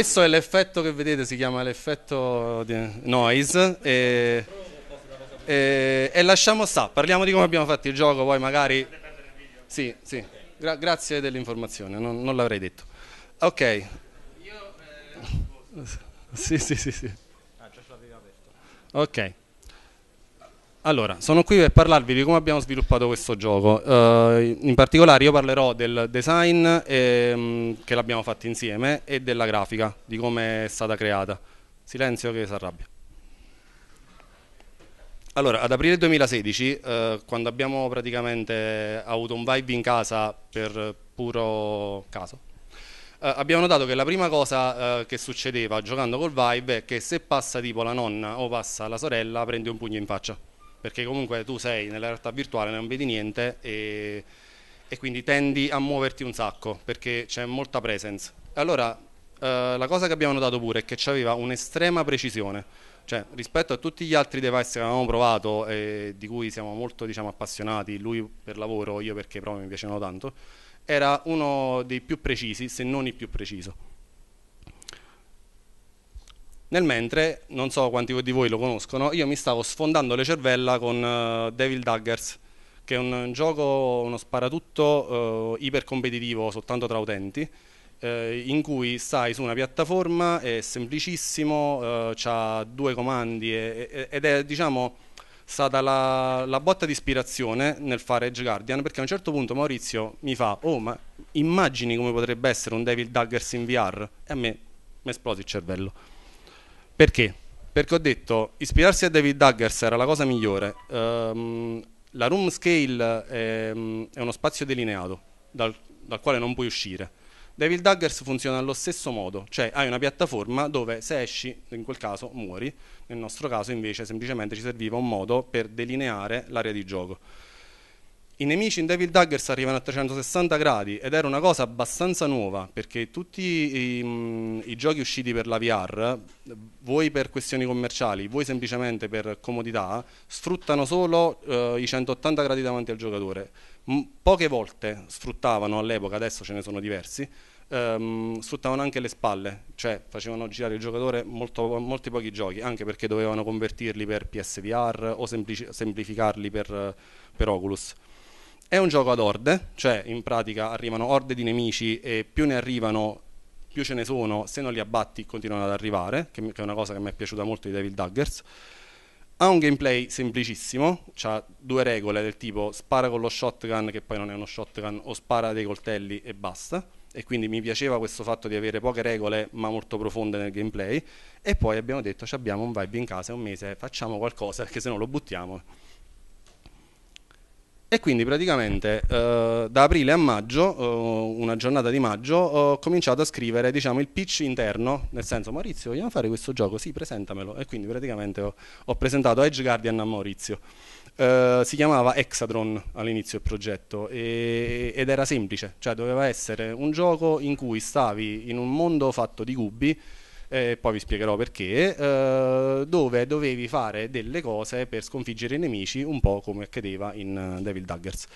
questo è l'effetto che vedete, si chiama l'effetto noise. E, e, e lasciamo stare, parliamo di come abbiamo fatto il gioco, poi magari... Sì, sì, Gra grazie dell'informazione, non, non l'avrei detto. Ok. Io... Eh, sì, sì, sì, sì. Ah, già ce l'avevi aperto. Ok. Allora, sono qui per parlarvi di come abbiamo sviluppato questo gioco. Uh, in particolare io parlerò del design e, ehm, che l'abbiamo fatto insieme e della grafica, di come è stata creata. Silenzio che si arrabbia. Allora, ad aprile 2016, uh, eh, quando abbiamo praticamente avuto un vibe in casa per puro caso, uh, abbiamo notato che la prima cosa che succedeva giocando col vibe è che se passa tipo la nonna o passa la sorella, prende un pugno in faccia perché comunque tu sei nella realtà virtuale, non vedi niente e, e quindi tendi a muoverti un sacco perché c'è molta presence. Allora, eh, la cosa che abbiamo notato pure è che c'aveva un'estrema precisione, cioè rispetto a tutti gli altri device che avevamo provato e di cui siamo molto diciamo, appassionati, lui per lavoro, io perché proprio mi piacevano tanto, era uno dei più precisi, se non il più preciso. Nel mentre, non so quanti di voi lo conoscono, io mi stavo sfondando le cervella con uh, Devil Daggers, che è un gioco, uno sparatutto uh, ipercompetitivo soltanto tra utenti, uh, in cui stai su una piattaforma, è semplicissimo, ha due comandi e, ed è, diciamo, stata la, la, botta di ispirazione nel fare Edge Guardian, perché a un certo punto Maurizio mi fa, oh ma immagini come potrebbe essere un Devil Daggers in VR? E a me mi esplode il cervello perché? Perché ho detto, ispirarsi a David Duggers era la cosa migliore. Um, la room scale è, ehm, è uno spazio delineato dal, dal quale non puoi uscire. David Duggers funziona allo stesso modo, cioè hai una piattaforma dove se esci, in quel caso muori, nel nostro caso invece semplicemente ci serviva un modo per delineare l'area di gioco. I nemici in Devil Daggers arrivano a 360 gradi ed era una cosa abbastanza nuova perché tutti i, mm, i, giochi usciti per la VR, voi per questioni commerciali, voi semplicemente per comodità, sfruttano solo eh, i 180 gradi davanti al giocatore. poche volte sfruttavano all'epoca, adesso ce ne sono diversi, ehm, sfruttavano anche le spalle, cioè facevano girare il giocatore molto, molti pochi giochi, anche perché dovevano convertirli per PSVR o semplici, semplificarli per, per Oculus. È un gioco ad orde, cioè in pratica arrivano orde di nemici e più ne arrivano più ce ne sono, se non li abbatti continuano ad arrivare, che, è una cosa che mi è piaciuta molto di Devil Daggers. Ha un gameplay semplicissimo, ha due regole del tipo spara con lo shotgun che poi non è uno shotgun o spara dei coltelli e basta e quindi mi piaceva questo fatto di avere poche regole ma molto profonde nel gameplay e poi abbiamo detto abbiamo un vibe in casa, un mese, facciamo qualcosa perché se no lo buttiamo. E quindi praticamente eh, da aprile a maggio, eh, una giornata di maggio, ho cominciato a scrivere diciamo, il pitch interno, nel senso Maurizio vogliamo fare questo gioco? Sì, presentamelo. E quindi praticamente ho, ho presentato Edge Guardian a Maurizio. Eh, si chiamava Hexadron all'inizio il progetto e, ed era semplice, cioè doveva essere un gioco in cui stavi in un mondo fatto di cubi eh, poi vi spiegherò perché, eh, dove dovevi fare delle cose per sconfiggere i nemici, un po' come accadeva in eh, Devil Daggers.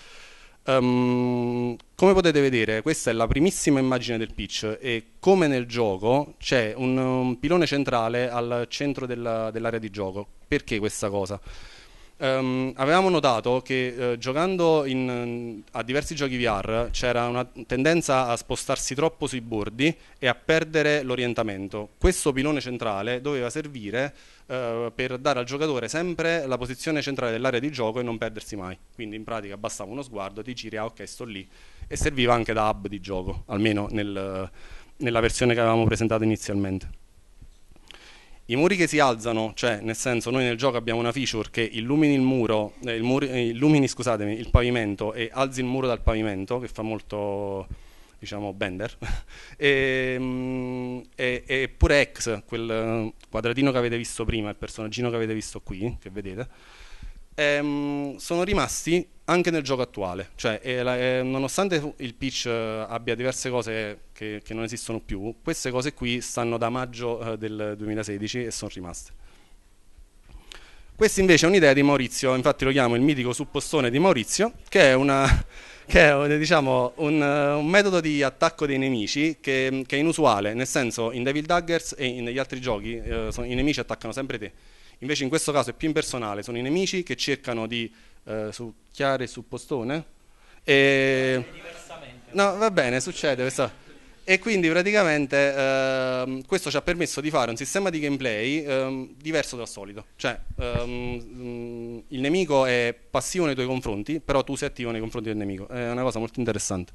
Um, come potete vedere, questa è la primissima immagine del pitch e come nel gioco c'è un, un pilone centrale al centro della, dell'area di gioco. Perché questa cosa? Um, avevamo notato che uh, giocando in, a diversi giochi VR c'era una tendenza a spostarsi troppo sui bordi e a perdere l'orientamento. Questo pilone centrale doveva servire uh, per dare al giocatore sempre la posizione centrale dell'area di gioco e non perdersi mai. Quindi in pratica bastava uno sguardo, ti giri, ah ok sto lì e serviva anche da hub di gioco, almeno nel, nella versione che avevamo presentato inizialmente i muri che si alzano, cioè nel senso noi nel gioco abbiamo una feature che illumini il muro, eh, il muri, eh, illumini scusatemi, il pavimento e alzi il muro dal pavimento, che fa molto diciamo Bender, e, ehm, e, e, pure X, quel eh, quadratino che avete visto prima, il personaggino che avete visto qui, che vedete, ehm, sono rimasti anche nel gioco attuale, cioè eh, la, nonostante il pitch eh, abbia diverse cose che, che, non esistono più, queste cose qui stanno da maggio eh, del 2016 e sono rimaste. Questa invece è un'idea di Maurizio, infatti lo chiamo il mitico suppostone di Maurizio, che è una che è diciamo, un, eh, un, metodo di attacco dei nemici che, che, è inusuale, nel senso in Devil Daggers e negli altri giochi eh, sono, i nemici attaccano sempre te, invece in questo caso è più impersonale, sono i nemici che cercano di eh, succhiare il suppostone e... No, va bene, succede questa... E quindi praticamente ehm, questo ci ha permesso di fare un sistema di gameplay ehm, diverso dal solito. Cioè ehm, mm, il nemico è passivo nei tuoi confronti, però tu sei attivo nei confronti del nemico. È una cosa molto interessante.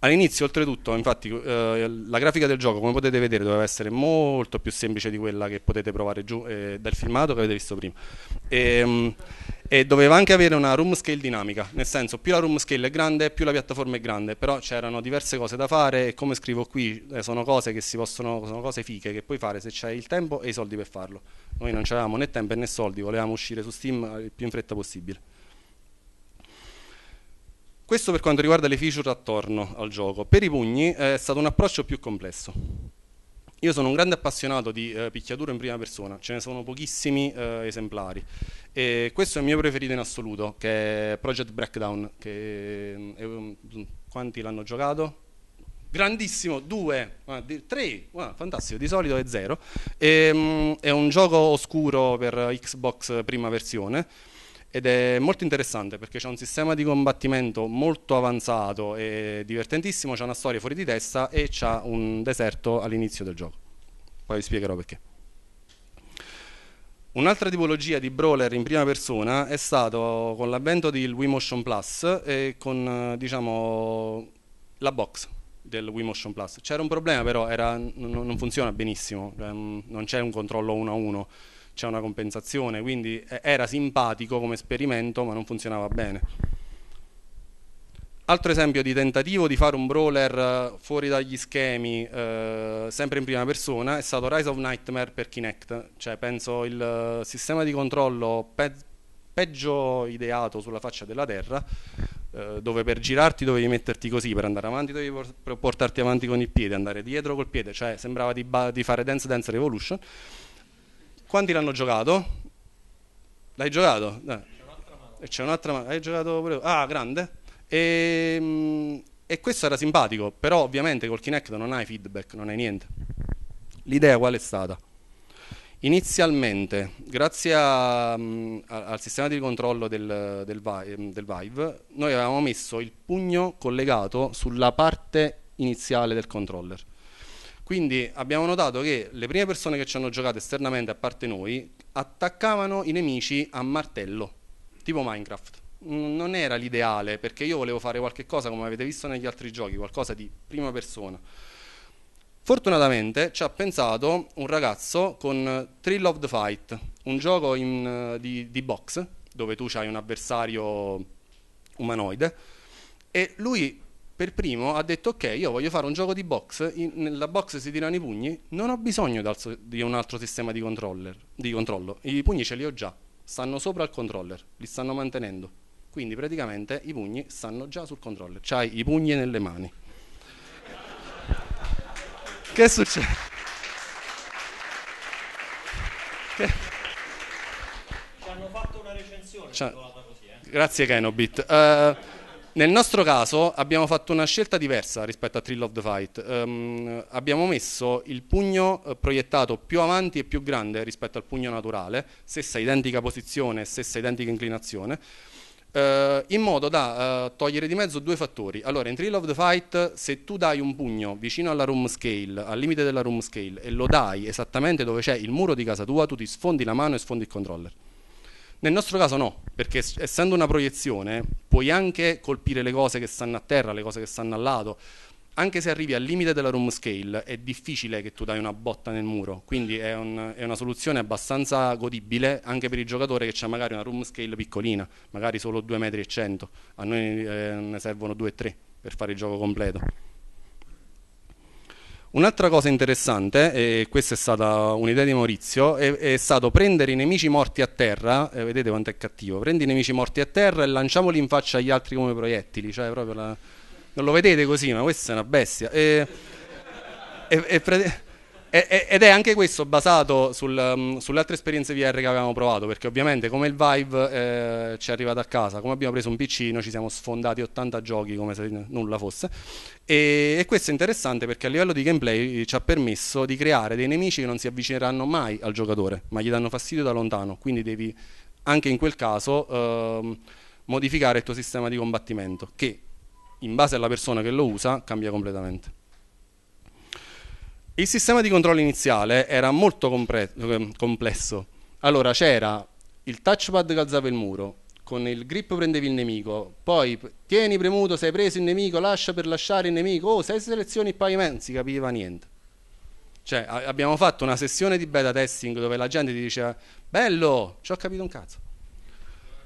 All'inizio, oltretutto, infatti, eh, la grafica del gioco, come potete vedere, doveva essere molto più semplice di quella che potete provare giù eh, dal filmato che avete visto prima. E, ehm, e doveva anche avere una room scale dinamica, nel senso più la room scale è grande più la piattaforma è grande, però c'erano diverse cose da fare e come scrivo qui eh, sono cose che si possono, sono cose fiche che puoi fare se c'hai il tempo e i soldi per farlo. Noi non avevamo né tempo né soldi, volevamo uscire su Steam eh, il più in fretta possibile. Questo per quanto riguarda le feature attorno al gioco. Per i pugni eh, è stato un approccio più complesso io sono un grande appassionato di eh, picchiatura in prima persona, ce ne sono pochissimi eh, esemplari. E questo è il mio preferito in assoluto, che è Project Breakdown. Che, eh, quanti l'hanno giocato? Grandissimo, due, ah, tre, ah, fantastico, di solito è zero. E, ehm, è un gioco oscuro per Xbox prima versione ed è molto interessante perché c'è un sistema di combattimento molto avanzato e divertentissimo, c'è una storia fuori di testa e c'è un deserto all'inizio del gioco. Poi vi spiegherò perché. Un'altra tipologia di brawler in prima persona è stato con l'avvento del Wii Motion Plus e con diciamo, la box del Wii Motion Plus. C'era un problema però, era, non funziona benissimo, cioè, mm, non c'è un controllo 1 a 1 c'è una compensazione, quindi eh, era simpatico come esperimento ma non funzionava bene. Altro esempio di tentativo di fare un brawler eh, fuori dagli schemi, eh, sempre in prima persona, è stato Rise of Nightmare per Kinect, cioè penso il eh, sistema di controllo pe peggio ideato sulla faccia della terra, eh, dove per girarti dovevi metterti così, per andare avanti dovevi portarti avanti con il piede, andare dietro col piede, cioè sembrava di, di fare Dance Dance Revolution quanti l'hanno giocato? L'hai giocato? Eh. C'è un'altra mano. Hai giocato pure? Ah, grande. E, ehm, e, questo era simpatico, però ovviamente col Kinect non hai feedback, non hai niente. L'idea qual è stata? Inizialmente, grazie a, mm, a, al sistema di controllo del, del, ehm, del Vive, noi avevamo messo il pugno collegato sulla parte iniziale del controller quindi abbiamo notato che le prime persone che ci hanno giocato esternamente, a parte noi, attaccavano i nemici a martello, tipo Minecraft. Non era l'ideale, perché io volevo fare qualche cosa, come avete visto negli altri giochi, qualcosa di prima persona. Fortunatamente ci ha pensato un ragazzo con Thrill of the Fight, un gioco in, eh, di, di box, dove tu hai un avversario umanoide, e lui per primo ha detto ok io voglio fare un gioco di box in, nella box si tirano i pugni non ho bisogno di un altro sistema di, di controllo i pugni ce li ho già stanno sopra il controller li stanno mantenendo quindi praticamente i pugni stanno già sul controller c'hai i pugni nelle mani che succede? che... ci hanno fatto una recensione così, eh? grazie Kenobit uh, nel nostro caso abbiamo fatto una scelta diversa rispetto a Thrill of the Fight, um, abbiamo messo il pugno eh, proiettato più avanti e più grande rispetto al pugno naturale, stessa identica posizione, stessa identica inclinazione, Uh, in modo da uh, togliere di mezzo due fattori. Allora, in Thrill of the Fight, se tu dai un pugno vicino alla room scale, al limite della room scale, e lo dai esattamente dove c'è il muro di casa tua, tu ti sfondi la mano e sfondi il controller. Nel nostro caso no, perché essendo una proiezione puoi anche colpire le cose che stanno a terra, le cose che stanno al lato, anche se arrivi al limite della room scale è difficile che tu dai una botta nel muro, quindi è, un, è una soluzione abbastanza godibile anche per il giocatore che ha magari una room scale piccolina, magari solo 2,1 metri, a noi eh, ne servono 2,3 per fare il gioco completo. Un'altra cosa interessante, e questa è stata un'idea di Maurizio, è, è, stato prendere i nemici morti a terra, eh, vedete quanto è cattivo, prendi i nemici morti a terra e lanciamoli in faccia agli altri come proiettili, cioè proprio la... non lo vedete così, ma questa è una bestia. E, e, e prete ed è anche questo basato sul, um, sulle altre esperienze VR che avevamo provato, perché ovviamente come il Vive eh, ci è arrivato a casa, come abbiamo preso un PC, ci siamo sfondati 80 giochi come se nulla fosse, e, e, questo è interessante perché a livello di gameplay ci ha permesso di creare dei nemici che non si avvicineranno mai al giocatore, ma gli danno fastidio da lontano, quindi devi anche in quel caso eh, modificare il tuo sistema di combattimento, che in base alla persona che lo usa cambia completamente. Il sistema di controllo iniziale era molto ehm, complesso. Allora c'era il touchpad che alzava il muro, con il grip prendevi il nemico, poi tieni premuto, sei preso il nemico, lascia per lasciare il nemico, oh, sei selezioni il pavimento, si capiva niente. Cioè, abbiamo fatto una sessione di beta testing dove la gente ti diceva, bello, ci ho capito un cazzo.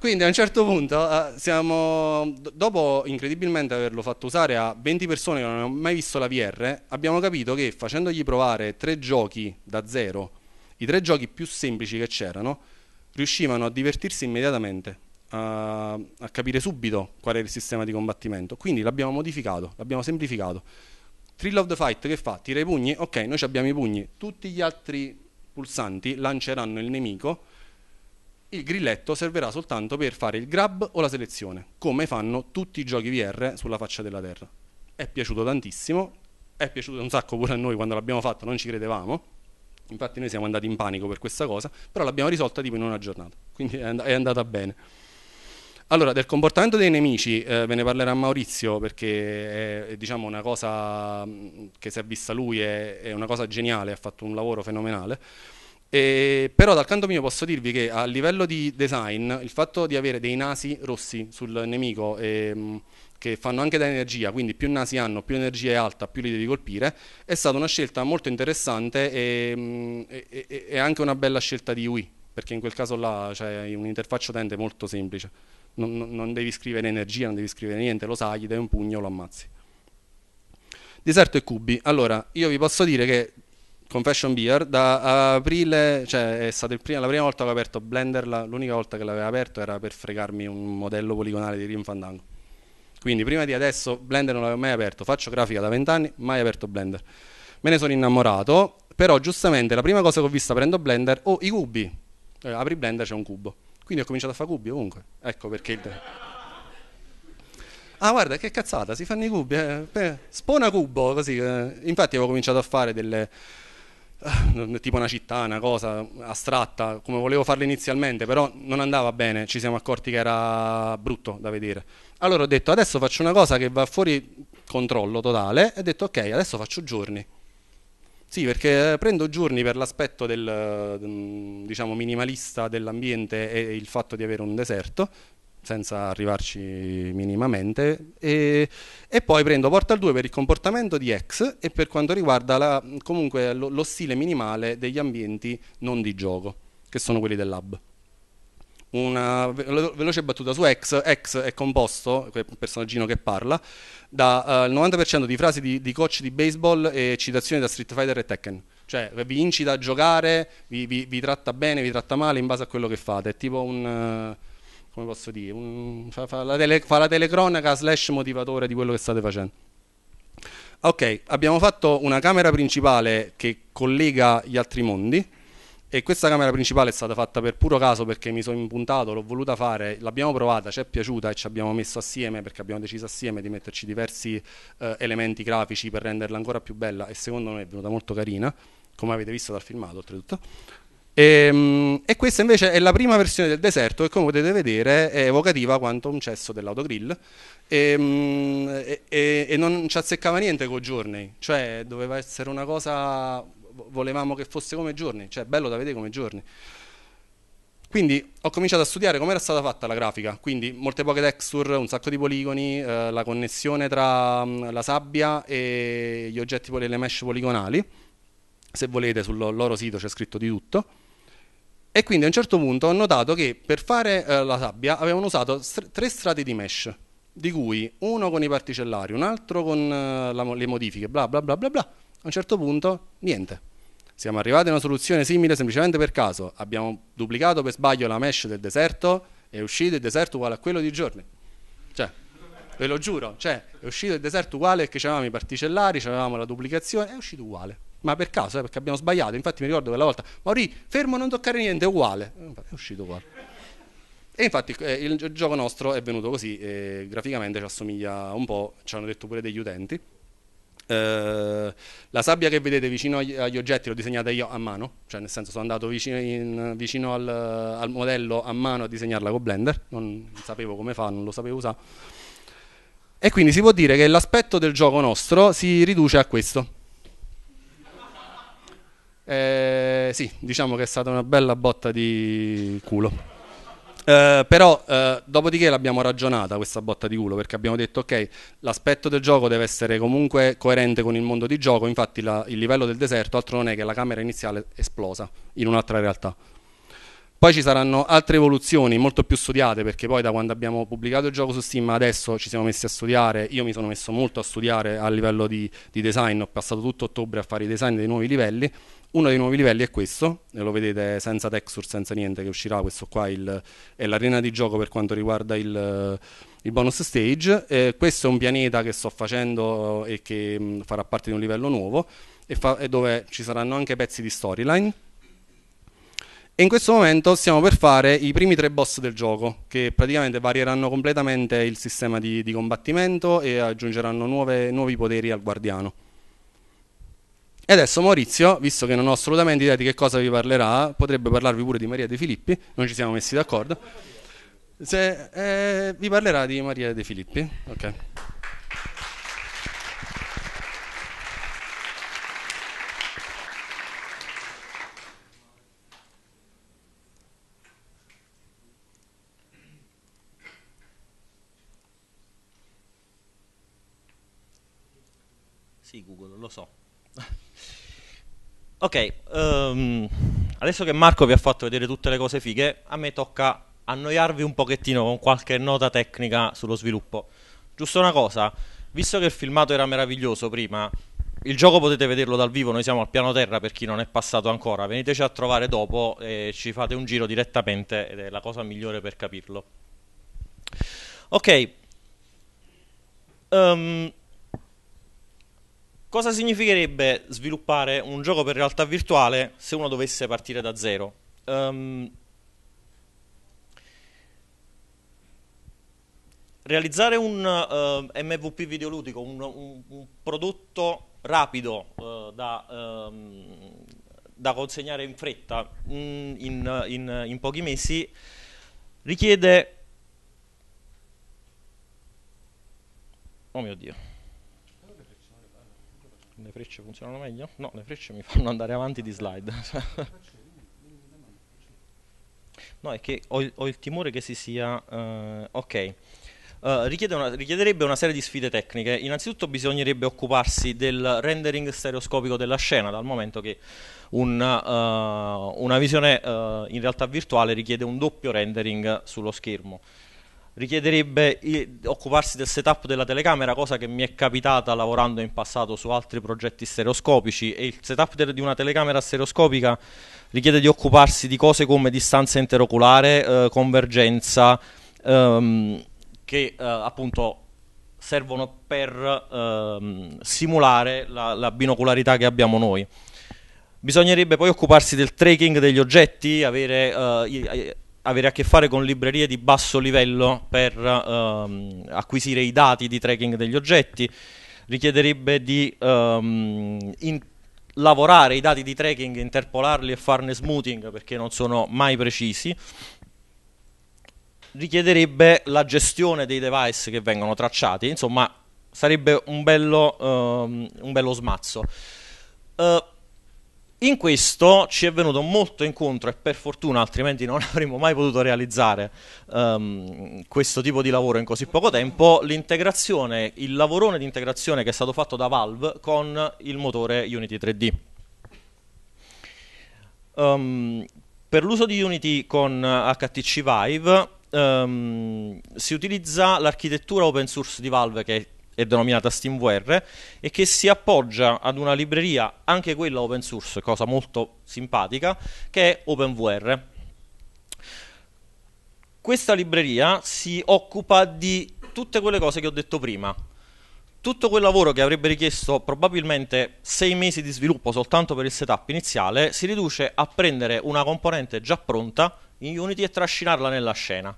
Quindi a un certo punto eh, siamo, dopo incredibilmente averlo fatto usare a 20 persone che non hanno mai visto la VR, abbiamo capito che facendogli provare tre giochi da zero, i tre giochi più semplici che c'erano, riuscivano a divertirsi immediatamente, a, a capire subito qual era il sistema di combattimento. Quindi l'abbiamo modificato, l'abbiamo semplificato. Thrill of the Fight che fa? Tira i pugni? Ok, noi abbiamo i pugni, tutti gli altri pulsanti lanceranno il nemico il grilletto servirà soltanto per fare il grab o la selezione, come fanno tutti i giochi VR sulla faccia della Terra. È piaciuto tantissimo, è piaciuto un sacco pure a noi quando l'abbiamo fatto, non ci credevamo, infatti noi siamo andati in panico per questa cosa, però l'abbiamo risolta tipo in una giornata, quindi è, andata bene. Allora, del comportamento dei nemici eh, ve ne parlerà Maurizio perché è, è diciamo, una cosa mm, che si è vista lui, è, è una cosa geniale, ha fatto un lavoro fenomenale. E, eh, però dal canto mio posso dirvi che a livello di design il fatto di avere dei nasi rossi sul nemico ehm, che fanno anche da energia, quindi più nasi hanno, più energia è alta, più li devi colpire, è stata una scelta molto interessante e, mm, e, e anche una bella scelta di UI, perché in quel caso là c'è cioè, un'interfaccia utente molto semplice, non, non, devi scrivere energia, non devi scrivere niente, lo sai, gli dai un pugno, lo ammazzi. Deserto e cubi, allora io vi posso dire che Confession Beer, da aprile, cioè è stata prima, la prima volta che ho aperto Blender, la, l'unica volta che l'avevo aperto era per fregarmi un modello poligonale di Rim Fandango. Quindi prima di adesso Blender non l'avevo mai aperto, faccio grafica da vent'anni, mai aperto Blender. Me ne sono innamorato, però giustamente la prima cosa che ho visto aprendo Blender, oh i cubi, eh, apri Blender c'è un cubo, quindi ho cominciato a fare cubi ovunque, ecco perché il... Ah guarda che cazzata, si fanno i cubi, eh. spona cubo così, eh. infatti avevo cominciato a fare delle tipo una città, una cosa astratta, come volevo farlo inizialmente, però non andava bene, ci siamo accorti che era brutto da vedere. Allora ho detto adesso faccio una cosa che va fuori controllo totale e ho detto ok, adesso faccio giorni. Sì, perché eh, prendo giorni per l'aspetto del mm, diciamo, minimalista dell'ambiente e il fatto di avere un deserto, senza arrivarci minimamente e, e poi prendo Portal 2 per il comportamento di X e per quanto riguarda la, comunque lo, lo stile minimale degli ambienti non di gioco che sono quelli del lab una veloce battuta su X. X è composto, quel personaggino che parla, da uh, eh, 90% di frasi di, di, coach di baseball e citazioni da Street Fighter e Tekken. Cioè, vi incita a giocare, vi, vi, vi tratta bene, vi tratta male in base a quello che fate. È tipo un. Uh, come posso dire, un, fa, fa, la tele, fa la telecronaca slash motivatore di quello che state facendo. Ok, abbiamo fatto una camera principale che collega gli altri mondi e questa camera principale è stata fatta per puro caso perché mi sono impuntato, l'ho voluta fare, l'abbiamo provata, ci è piaciuta e ci abbiamo messo assieme perché abbiamo deciso assieme di metterci diversi eh, elementi grafici per renderla ancora più bella e secondo me è venuta molto carina, come avete visto dal filmato oltretutto. E, ehm, e, questa invece è la prima versione del deserto che come potete vedere è evocativa quanto un cesso dell'autogrill ehm, e, e, e non ci azzeccava niente con giorni, cioè doveva essere una cosa, volevamo che fosse come giorni, cioè bello da vedere come giorni. Quindi ho cominciato a studiare come era stata fatta la grafica, quindi molte poche texture, un sacco di poligoni, eh, la connessione tra mh, mm, la sabbia e gli oggetti, le mesh poligonali se volete sul loro sito c'è scritto di tutto. E quindi a un certo punto ho notato che per fare eh, la sabbia avevano usato st- tre strati di mesh, di cui uno con i particellari, un altro con eh, la, le modifiche, bla bla bla bla bla. A un certo punto niente. Siamo arrivati a una soluzione simile semplicemente per caso. Abbiamo duplicato per sbaglio la mesh del deserto è uscito il deserto uguale a quello di giorni. Cioè, ve lo giuro, cioè, è uscito il deserto uguale perché avevamo i particellari, avevamo la duplicazione, è uscito uguale ma per caso, eh, perché abbiamo sbagliato, infatti mi ricordo quella volta, Mauri, fermo, non toccare niente, è uguale, eh, è uscito qua. E infatti eh, il gioco nostro è venuto così, eh, graficamente ci assomiglia un po', ci hanno detto pure degli utenti. Uh, la sabbia che vedete vicino agli, agli, oggetti l'ho disegnata io a mano, cioè nel senso sono andato vicino, in, vicino al, al, modello a mano a disegnarla con Blender, non sapevo come fa, non lo sapevo usare. E quindi si può dire che l'aspetto del gioco nostro si riduce a questo. Eh, sì, diciamo che è stata una bella botta di culo. Eh, però eh, dopodiché l'abbiamo ragionata questa botta di culo perché abbiamo detto ok l'aspetto del gioco deve essere comunque coerente con il mondo di gioco infatti la, il livello del deserto altro non è che la camera iniziale esplosa in un'altra realtà poi ci saranno altre evoluzioni molto più studiate perché poi da quando abbiamo pubblicato il gioco su Steam adesso ci siamo messi a studiare, io mi sono messo molto a studiare a livello di, di design, ho passato tutto ottobre a fare i design dei nuovi livelli uno dei nuovi livelli è questo, lo vedete senza texture, senza niente, che uscirà questo qua, il, è l'arena di gioco per quanto riguarda il, il bonus stage. Eh, questo è un pianeta che sto facendo e che mh, farà parte di un livello nuovo e, fa, e dove ci saranno anche pezzi di storyline. E in questo momento stiamo per fare i primi tre boss del gioco, che praticamente varieranno completamente il sistema di, di combattimento e aggiungeranno nuove, nuovi poteri al guardiano. E adesso Maurizio, visto che non ho assolutamente idea di che cosa vi parlerà, potrebbe parlarvi pure di Maria De Filippi, non ci siamo messi d'accordo. Se, eh, vi parlerà di Maria De Filippi. Ok. Sì, Google, lo so. Ok, um, adesso che Marco vi ha fatto vedere tutte le cose fighe, a me tocca annoiarvi un pochettino con qualche nota tecnica sullo sviluppo. Giusto una cosa, visto che il filmato era meraviglioso prima, il gioco potete vederlo dal vivo, noi siamo al piano terra per chi non è passato ancora, veniteci a trovare dopo e ci fate un giro direttamente ed è la cosa migliore per capirlo. Ok, um, Cosa significherebbe sviluppare un gioco per realtà virtuale se uno dovesse partire da zero? Um, realizzare un uh, eh, MVP videoludico, un, un, un prodotto rapido uh, da, um, da, consegnare in fretta mm, in, in, in pochi mesi, richiede... Oh mio Dio le frecce funzionano meglio? No, le frecce mi fanno andare avanti di slide. no, è che ho il, ho il, timore che si sia... Uh, ok. Uh, richiede una, richiederebbe una serie di sfide tecniche. Innanzitutto bisognerebbe occuparsi del rendering stereoscopico della scena, dal momento che un, uh, una visione uh, in realtà virtuale richiede un doppio rendering sullo schermo richiederebbe il, occuparsi del setup della telecamera, cosa che mi è capitata lavorando in passato su altri progetti stereoscopici e il setup di una telecamera stereoscopica richiede di occuparsi di cose come distanza interoculare, eh, convergenza, ehm, che eh, appunto servono per ehm, simulare la, la binocolarità che abbiamo noi. Bisognerebbe poi occuparsi del tracking degli oggetti, avere eh, avere a che fare con librerie di basso livello per ehm, acquisire i dati di tracking degli oggetti, richiederebbe di ehm, in- lavorare i dati di tracking, interpolarli e farne smoothing perché non sono mai precisi, richiederebbe la gestione dei device che vengono tracciati, insomma sarebbe un bello, ehm, un bello smazzo. Uh, in questo ci è venuto molto incontro e per fortuna altrimenti non avremmo mai potuto realizzare um, questo tipo di lavoro in così poco tempo, l'integrazione, il lavorone di integrazione che è stato fatto da Valve con il motore Unity 3D. Um, ehm, per l'uso di Unity con HTC Vive um, si utilizza l'architettura open source di Valve che è è denominata SteamVR e che si appoggia ad una libreria, anche quella open source, cosa molto simpatica, che è OpenVR. Questa libreria si occupa di tutte quelle cose che ho detto prima. Tutto quel lavoro che avrebbe richiesto probabilmente sei mesi di sviluppo soltanto per il setup iniziale si riduce a prendere una componente già pronta in Unity e trascinarla nella scena.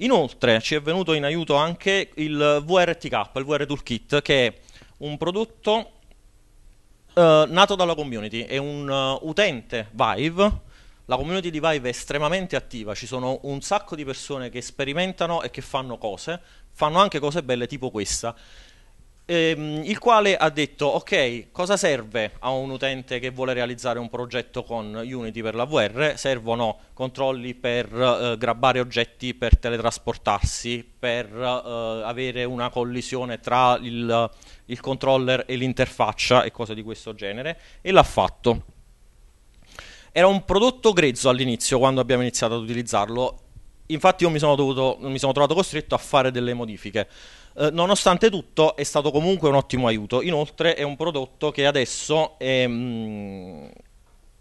Inoltre ci è venuto in aiuto anche il VRTK, il VR Toolkit, che è un prodotto eh, nato dalla community, è un uh, utente Vive. La community di Vive è estremamente attiva, ci sono un sacco di persone che sperimentano e che fanno cose, fanno anche cose belle tipo questa ehm, il quale ha detto ok, cosa serve a un utente che vuole realizzare un progetto con Unity per la VR Servono controlli per eh, grabbare oggetti, per teletrasportarsi, per eh, avere una collisione tra il, il controller e l'interfaccia e cose di questo genere e l'ha fatto. Era un prodotto grezzo all'inizio quando abbiamo iniziato ad utilizzarlo, infatti io mi sono, dovuto, mi sono trovato costretto a fare delle modifiche. Eh, nonostante tutto è stato comunque un ottimo aiuto. Inoltre è un prodotto che adesso è, mh, mm,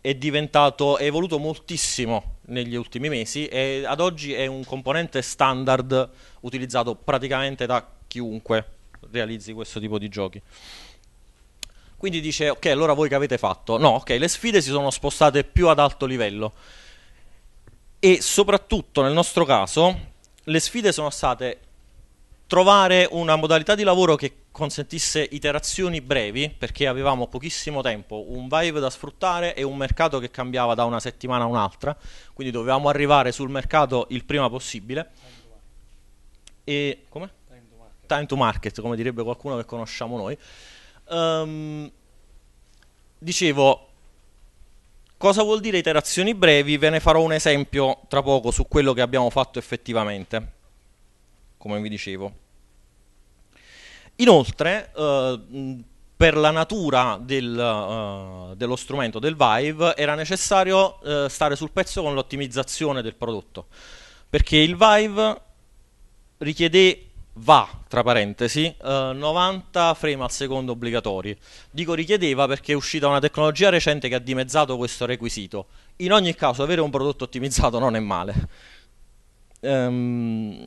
è diventato, è evoluto moltissimo negli ultimi mesi e ad oggi è un componente standard utilizzato praticamente da chiunque realizzi questo tipo di giochi. Quindi dice, ok, allora voi che avete fatto? No, ok, le sfide si sono spostate più ad alto livello. E soprattutto nel nostro caso, le sfide sono state trovare una modalità di lavoro che consentisse iterazioni brevi, perché avevamo pochissimo tempo, un vibe da sfruttare e un mercato che cambiava da una settimana a un'altra, quindi dovevamo arrivare sul mercato il prima possibile. E come? Time to market, Time to market come direbbe qualcuno che conosciamo noi. Um, dicevo, Cosa vuol dire iterazioni brevi? Ve ne farò un esempio tra poco su quello che abbiamo fatto effettivamente come vi dicevo. Inoltre, eh, per la natura del, uh, dello strumento del Vive era necessario uh, stare sul pezzo con l'ottimizzazione del prodotto, perché il Vive richiedeva, tra parentesi, uh, eh, 90 frame al secondo obbligatori. Dico richiedeva perché è uscita una tecnologia recente che ha dimezzato questo requisito. In ogni caso avere un prodotto ottimizzato non è male. Um,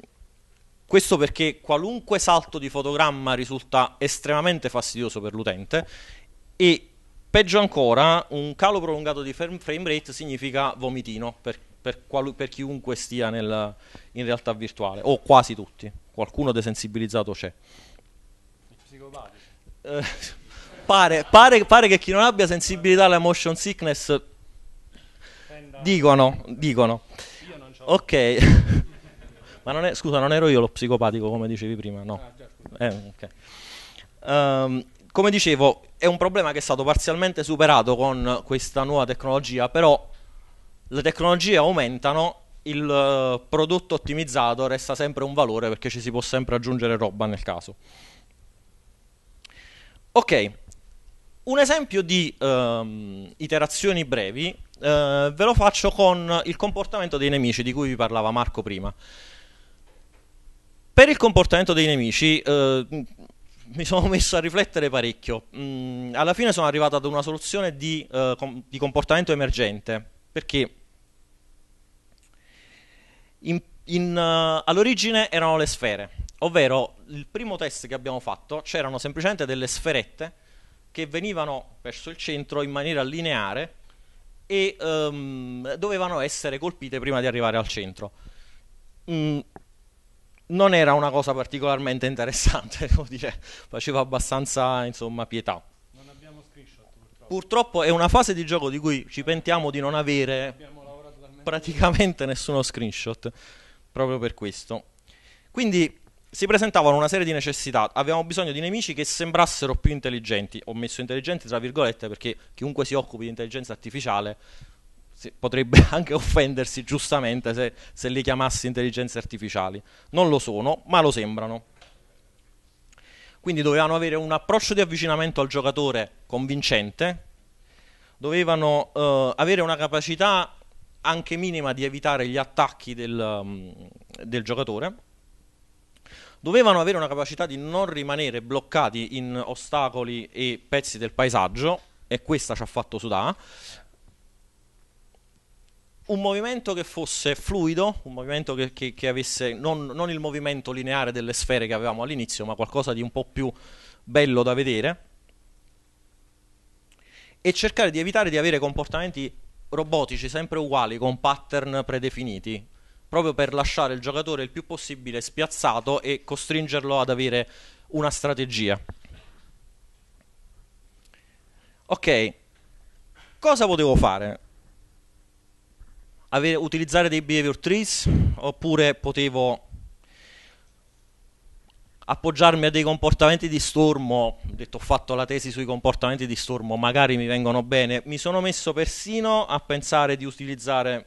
questo perché qualunque salto di fotogramma risulta estremamente fastidioso per l'utente e peggio ancora un calo prolungato di frame rate significa vomitino per, per, qualu- per chiunque stia nel, in realtà virtuale, o quasi tutti, qualcuno desensibilizzato c'è. Eh, pare, pare, pare che chi non abbia sensibilità alla motion sickness dicono, dicono. Ok. Ma non è, scusa, non ero io lo psicopatico come dicevi prima, no. Ah, già, eh, okay. um, come dicevo, è un problema che è stato parzialmente superato con questa nuova tecnologia, però le tecnologie aumentano, il eh, prodotto ottimizzato resta sempre un valore perché ci si può sempre aggiungere roba nel caso. Ok, un esempio di uh, iterazioni brevi uh, ve lo faccio con il comportamento dei nemici di cui vi parlava Marco prima. Per il comportamento dei nemici eh, mi sono messo a riflettere parecchio. Mm, alla fine sono arrivato ad una soluzione di, eh, com- di comportamento emergente, perché in, in, uh, all'origine erano le sfere, ovvero il primo test che abbiamo fatto c'erano semplicemente delle sferette che venivano verso il centro in maniera lineare e um, dovevano essere colpite prima di arrivare al centro. Mm, non era una cosa particolarmente interessante, devo dire, faceva abbastanza insomma, pietà. Non abbiamo screenshot purtroppo. Purtroppo è una fase di gioco di cui ci pentiamo di non avere praticamente nessuno screenshot, proprio per questo. Quindi si presentavano una serie di necessità, avevamo bisogno di nemici che sembrassero più intelligenti, ho messo intelligenti tra virgolette perché chiunque si occupi di intelligenza artificiale potrebbe anche offendersi giustamente se, se li chiamassi intelligenze artificiali. Non lo sono, ma lo sembrano. Quindi dovevano avere un approccio di avvicinamento al giocatore convincente, dovevano eh, avere una capacità anche minima di evitare gli attacchi del, mm, del, giocatore, dovevano avere una capacità di non rimanere bloccati in ostacoli e pezzi del paesaggio, e questa ci ha fatto sudà, un movimento che fosse fluido, un movimento che, che, che avesse non, non, il movimento lineare delle sfere che avevamo all'inizio, ma qualcosa di un po' più bello da vedere, e cercare di evitare di avere comportamenti robotici sempre uguali, con pattern predefiniti, proprio per lasciare il giocatore il più possibile spiazzato e costringerlo ad avere una strategia. Ok, cosa potevo fare? avere, utilizzare dei behavior trees oppure potevo appoggiarmi a dei comportamenti di stormo, detto ho fatto la tesi sui comportamenti di stormo, magari mi vengono bene, mi sono messo persino a pensare di utilizzare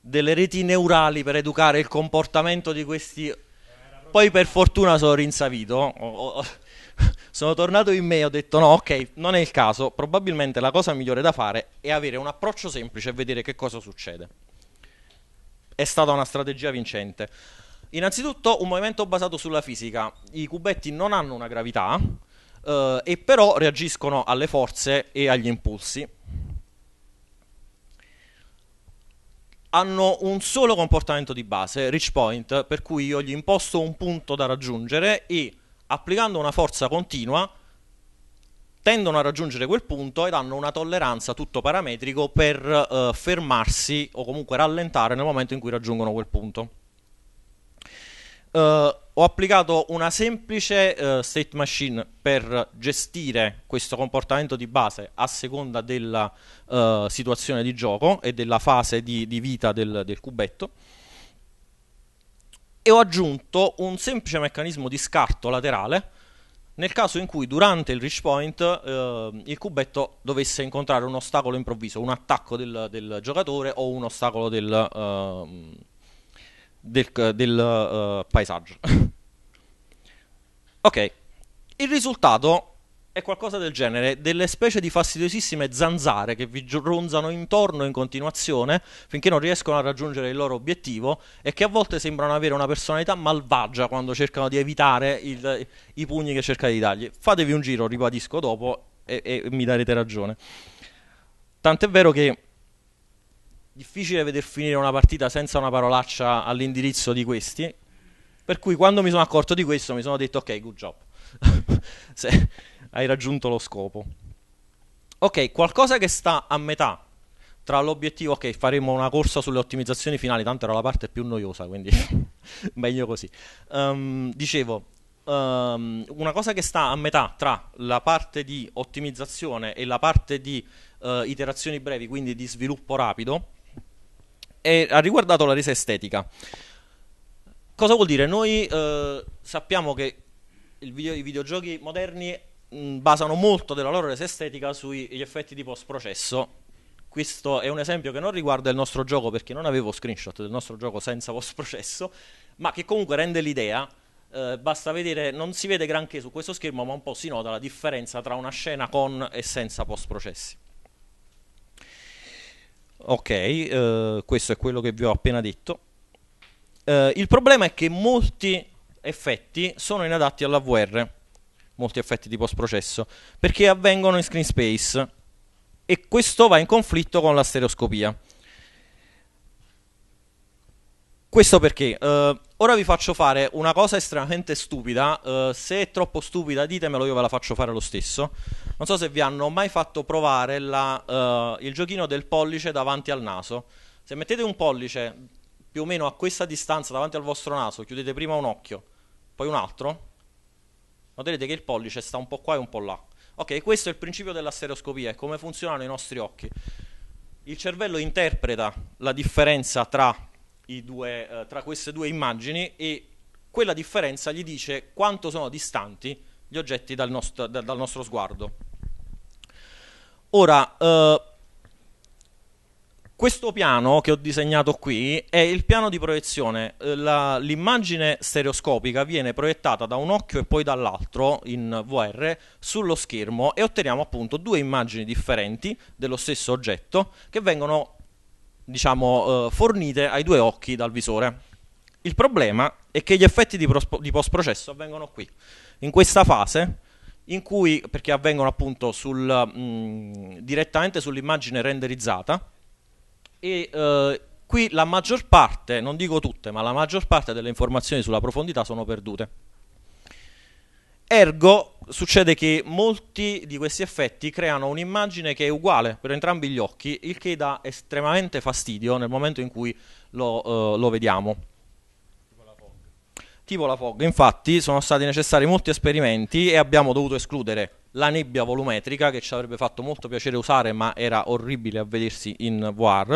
delle reti neurali per educare il comportamento di questi... Poi per fortuna sono rinsavito, ho, ho, Sono tornato in me e ho detto no, ok, non è il caso, probabilmente la cosa migliore da fare è avere un approccio semplice e vedere che cosa succede. È stata una strategia vincente. Innanzitutto un movimento basato sulla fisica. I cubetti non hanno una gravità eh, e però reagiscono alle forze e agli impulsi. hanno un solo comportamento di base, reach point, per cui io gli imposto un punto da raggiungere e applicando una forza continua, tendono a raggiungere quel punto ed hanno una tolleranza tutto parametrico per eh, fermarsi o comunque rallentare nel momento in cui raggiungono quel punto. Eh, ho applicato una semplice eh, state machine per gestire questo comportamento di base a seconda della eh, situazione di gioco e della fase di, di vita del, del cubetto e ho aggiunto un semplice meccanismo di scarto laterale nel caso in cui durante il reach point eh, il cubetto dovesse incontrare un ostacolo improvviso, un attacco del, del giocatore o un ostacolo del, uh, del, eh, del uh, paesaggio. ok, il risultato è qualcosa del genere, delle specie di fastidiosissime zanzare che vi ronzano intorno in continuazione finché non riescono a raggiungere il loro obiettivo e che a volte sembrano avere una personalità malvagia quando cercano di evitare il, i pugni che cercate di dargli. Fatevi un giro, ribadisco dopo, e, e mi darete ragione. Tant'è vero che è difficile veder finire una partita senza una parolaccia all'indirizzo di questi, per cui quando mi sono accorto di questo mi sono detto ok, good job. Se, hai raggiunto lo scopo. Ok, qualcosa che sta a metà tra l'obiettivo, ok, faremo una corsa sulle ottimizzazioni finali, tanto era la parte più noiosa, quindi meglio così. Um, dicevo, um, una cosa che sta a metà tra la parte di ottimizzazione e la parte di uh, iterazioni brevi, quindi di sviluppo rapido, è, ha riguardato la resa estetica. Cosa vuol dire? Noi uh, sappiamo che video, i videogiochi moderni Mm, basano molto della loro resa estetica sugli effetti di post processo questo è un esempio che non riguarda il nostro gioco perché non avevo screenshot del nostro gioco senza post processo ma che comunque rende l'idea eh, basta vedere, non si vede granché su questo schermo, ma un po' si nota la differenza tra una scena con e senza post processi. Ok, eh, questo è quello che vi ho appena detto. Eh, il problema è che molti effetti sono inadatti all'AVR molti effetti di post processo, perché avvengono in screen space e questo va in conflitto con la stereoscopia. Questo perché uh, ora vi faccio fare una cosa estremamente stupida, uh, se è troppo stupida ditemelo io ve la faccio fare lo stesso. Non so se vi hanno mai fatto provare la, uh, il giochino del pollice davanti al naso. Se mettete un pollice più o meno a questa distanza davanti al vostro naso, chiudete prima un occhio, poi un altro, noterete che il pollice sta un po' qua e un po' là. Ok, questo è il principio della stereoscopia, è come funzionano i nostri occhi. Il cervello interpreta la differenza tra, due, eh, tra queste due immagini e quella differenza gli dice quanto sono distanti gli oggetti dal nostro, dal nostro sguardo. Ora, eh, questo piano che ho disegnato qui è il piano di proiezione. Eh, la, l'immagine stereoscopica viene proiettata da un occhio e poi dall'altro in VR sullo schermo e otteniamo appunto due immagini differenti dello stesso oggetto che vengono diciamo eh, fornite ai due occhi dal visore. Il problema è che gli effetti di, prospo- di post-processo avvengono qui. In questa fase in cui, perché avvengono appunto sul, mh, mm, direttamente sull'immagine renderizzata, e eh, qui la maggior parte, non dico tutte, ma la maggior parte delle informazioni sulla profondità sono perdute. Ergo succede che molti di questi effetti creano un'immagine che è uguale per entrambi gli occhi, il che dà estremamente fastidio nel momento in cui lo, eh, lo vediamo. Tipo la, tipo la fog. Infatti sono stati necessari molti esperimenti e abbiamo dovuto escludere la nebbia volumetrica che ci avrebbe fatto molto piacere usare ma era orribile a vedersi in VR.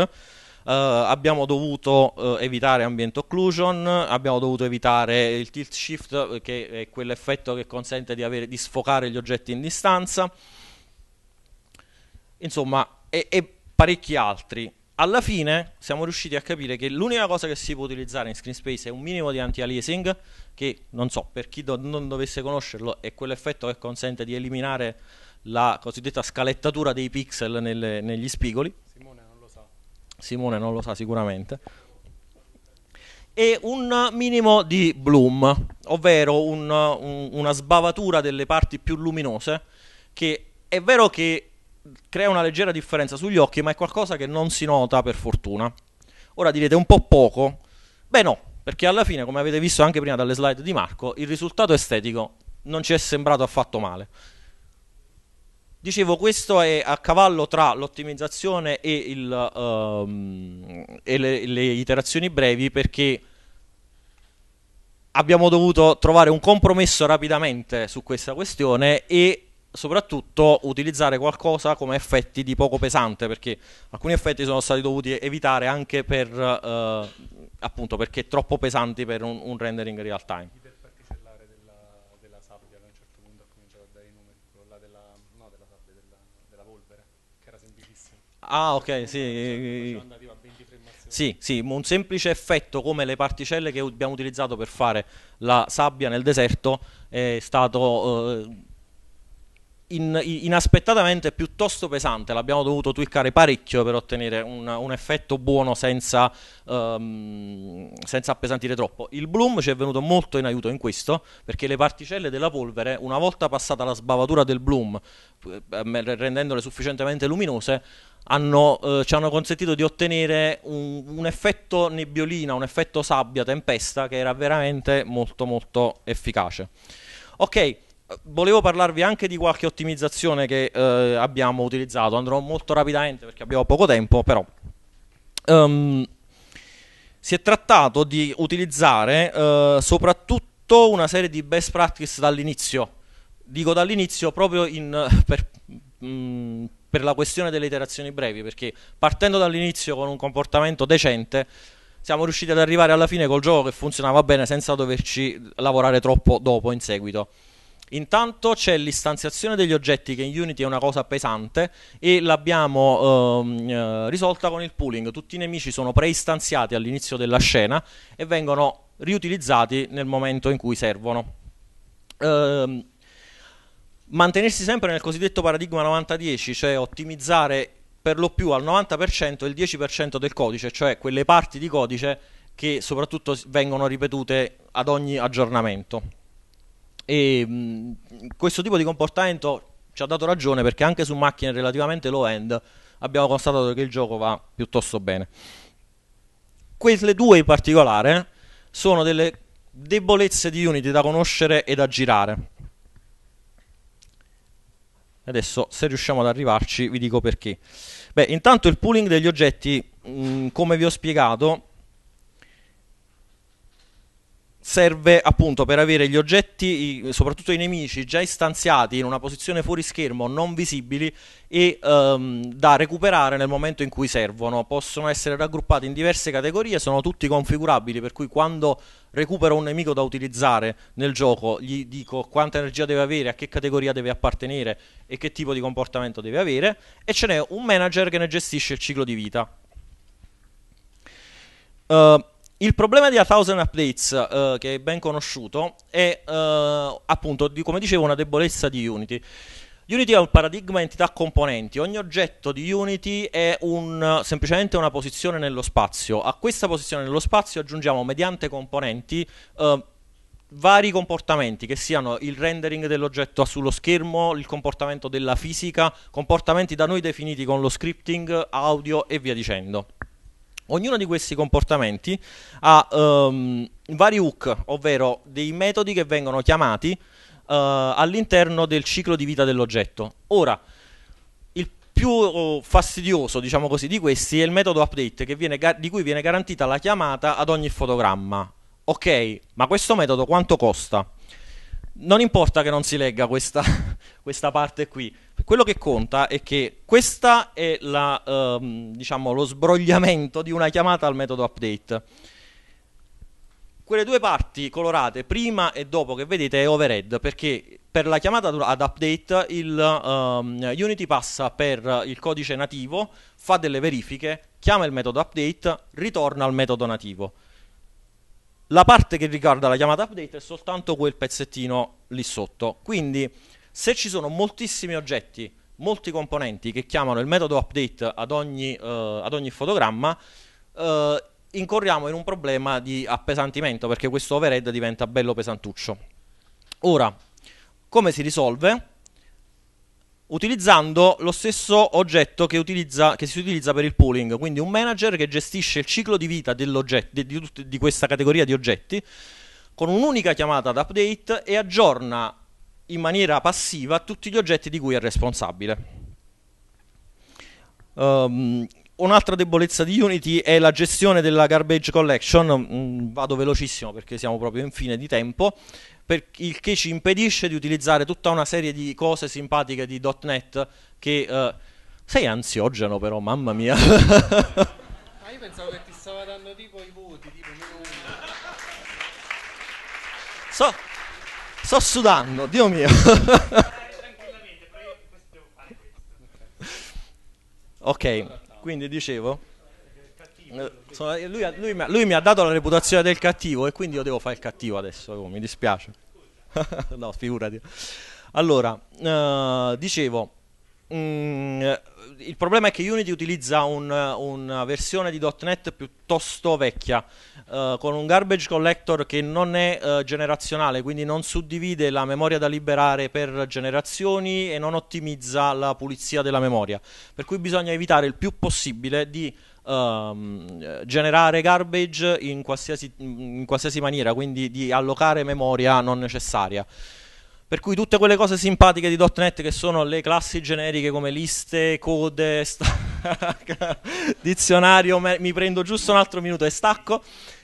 Uh, eh, abbiamo dovuto uh, evitare ambient occlusion, abbiamo dovuto evitare il tilt shift eh, che è quell'effetto che consente di, avere, di sfocare gli oggetti in distanza, insomma e, e parecchi altri alla fine siamo riusciti a capire che l'unica cosa che si può utilizzare in screen space è un minimo di anti-aliasing che non so per chi do- non dovesse conoscerlo è quell'effetto che consente di eliminare la cosiddetta scalettatura dei pixel nelle, negli spigoli Simone non lo sa Simone non lo sa sicuramente e un minimo di bloom ovvero un, un, una sbavatura delle parti più luminose che è vero che crea una leggera differenza sugli occhi, ma è qualcosa che non si nota per fortuna. Ora direte un po' poco? Beh no, perché alla fine, come avete visto anche prima dalle slide di Marco, il risultato estetico non ci è sembrato affatto male. Dicevo, questo è a cavallo tra l'ottimizzazione e, il, um, e le, le iterazioni brevi perché abbiamo dovuto trovare un compromesso rapidamente su questa questione e soprattutto utilizzare qualcosa come effetti di poco pesante, perché alcuni effetti sono stati dovuti evitare anche per, eh, appunto, perché troppo pesanti per un, un rendering real time. Ah, ok, sì. Sì, sì, un semplice effetto come le particelle che abbiamo utilizzato per fare la sabbia nel deserto è stato eh, in, inaspettatamente piuttosto pesante, l'abbiamo dovuto twiccare parecchio per ottenere un, un effetto buono senza, um, senza, appesantire troppo. Il bloom ci è venuto molto in aiuto in questo perché le particelle della polvere, una volta passata la sbavatura del bloom, ehm, rendendole sufficientemente luminose, hanno, eh, ci hanno consentito di ottenere un, un, effetto nebbiolina, un effetto sabbia, tempesta che era veramente molto molto efficace. Ok, volevo parlarvi anche di qualche ottimizzazione che eh, abbiamo utilizzato. Andrò molto rapidamente perché abbiamo poco tempo, però. Um, si è trattato di utilizzare eh, soprattutto una serie di best practice dall'inizio. Dico dall'inizio proprio in, eh, per, mh, mm, per, la questione delle iterazioni brevi, perché partendo dall'inizio con un comportamento decente siamo riusciti ad arrivare alla fine col gioco che funzionava bene senza doverci lavorare troppo dopo in seguito. Intanto c'è l'istanziazione degli oggetti che in Unity è una cosa pesante e l'abbiamo ehm, eh, risolta con il pooling. Tutti i nemici sono preistanziati all'inizio della scena e vengono riutilizzati nel momento in cui servono. Ehm, mantenersi sempre nel cosiddetto paradigma 90-10, cioè ottimizzare per lo più al 90% il 10% del codice, cioè quelle parti di codice che soprattutto vengono ripetute ad ogni aggiornamento. E mh, questo tipo di comportamento ci ha dato ragione perché anche su macchine relativamente low end abbiamo constatato che il gioco va piuttosto bene. Quelle due in particolare sono delle debolezze di Unity da conoscere e da girare. Adesso, se riusciamo ad arrivarci, vi dico perché. Beh, intanto il pooling degli oggetti, mh, come vi ho spiegato, serve appunto per avere gli oggetti, soprattutto i nemici, già istanziati in una posizione fuori schermo, non visibili e um, da recuperare nel momento in cui servono. Possono essere raggruppati in diverse categorie, sono tutti configurabili, per cui quando recupero un nemico da utilizzare nel gioco, gli dico quanta energia deve avere, a che categoria deve appartenere e che tipo di comportamento deve avere, e ce n'è un manager che ne gestisce il ciclo di vita. Uh, il problema di A Thousand Updates, uh, che è ben conosciuto, è uh, appunto, di, come dicevo, una debolezza di Unity. Unity è un paradigma entità componenti, ogni oggetto di Unity è un, semplicemente una posizione nello spazio, a questa posizione nello spazio aggiungiamo mediante componenti uh, vari comportamenti che siano il rendering dell'oggetto sullo schermo, il comportamento della fisica, comportamenti da noi definiti con lo scripting, audio e via dicendo. Ognuno di questi comportamenti ha um, vari hook, ovvero dei metodi che vengono chiamati uh, all'interno del ciclo di vita dell'oggetto. Ora, il più oh, fastidioso, diciamo così, di questi è il metodo update gar- di cui viene garantita la chiamata ad ogni fotogramma. Ok, ma questo metodo quanto costa? non importa che non si legga questa, questa, parte qui, quello che conta è che questo è la, ehm, diciamo, lo sbrogliamento di una chiamata al metodo update. Quelle due parti colorate, prima e dopo che vedete, è overhead, perché per la chiamata ad update il, ehm, Unity passa per il codice nativo, fa delle verifiche, chiama il metodo update, ritorna al metodo nativo la parte che riguarda la chiamata update è soltanto quel pezzettino lì sotto. Quindi se ci sono moltissimi oggetti, molti componenti che chiamano il metodo update ad ogni, uh, ad ogni fotogramma, uh, incorriamo in un problema di appesantimento perché questo overhead diventa bello pesantuccio. Ora, come si risolve? utilizzando lo stesso oggetto che, utilizza, che, si utilizza per il pooling, quindi un manager che gestisce il ciclo di vita di, di, di questa categoria di oggetti con un'unica chiamata ad update e aggiorna in maniera passiva tutti gli oggetti di cui è responsabile. Um, un'altra debolezza di Unity è la gestione della garbage collection. Mm, vado velocissimo perché siamo proprio in fine di tempo per il che ci impedisce di utilizzare tutta una serie di cose simpatiche di.NET che... Eh, sei ansiogeno però, mamma mia. Ma io pensavo che ti stava dando tipo i voti, tipo meno uno. So, sto sudando, Dio mio. ok, quindi dicevo... Sono, lui, lui, lui, mi ha dato la reputazione del cattivo e quindi io devo fare il cattivo adesso, oh, mi dispiace. no, figurati. Allora, eh, dicevo, mh, mm, il problema è che Unity utilizza un, una versione di .NET piuttosto vecchia, eh, con un garbage collector che non è eh, generazionale, quindi non suddivide la memoria da liberare per generazioni e non ottimizza la pulizia della memoria. Per cui bisogna evitare il più possibile di Uh, generare garbage in qualsiasi, in qualsiasi, maniera, quindi di allocare memoria non necessaria. Per cui tutte quelle cose simpatiche di .NET che sono le classi generiche come liste, code, dizionario, mi prendo giusto un altro minuto e stacco,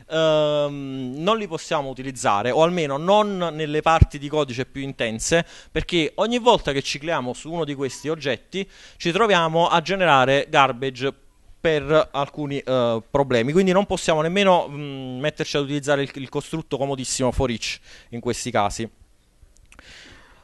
uh, non li possiamo utilizzare, o almeno non nelle parti di codice più intense, perché ogni volta che cicliamo su uno di questi oggetti ci troviamo a generare garbage per alcuni uh, problemi. Quindi non possiamo nemmeno mh, mm, metterci ad utilizzare il, il, costrutto comodissimo for each in questi casi.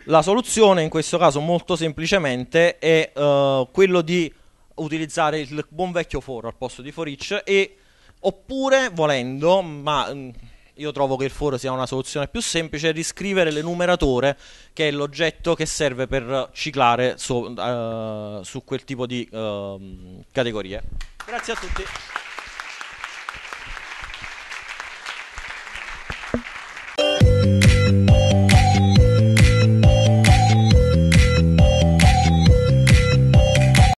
La soluzione in questo caso molto semplicemente è uh, quello di utilizzare il buon vecchio for al posto di for each e oppure volendo, ma mh, mm, io trovo che il foro sia una soluzione più semplice, riscrivere l'enumeratore che è l'oggetto che serve per ciclare so, uh, su quel tipo di uh, categorie. Grazie a tutti.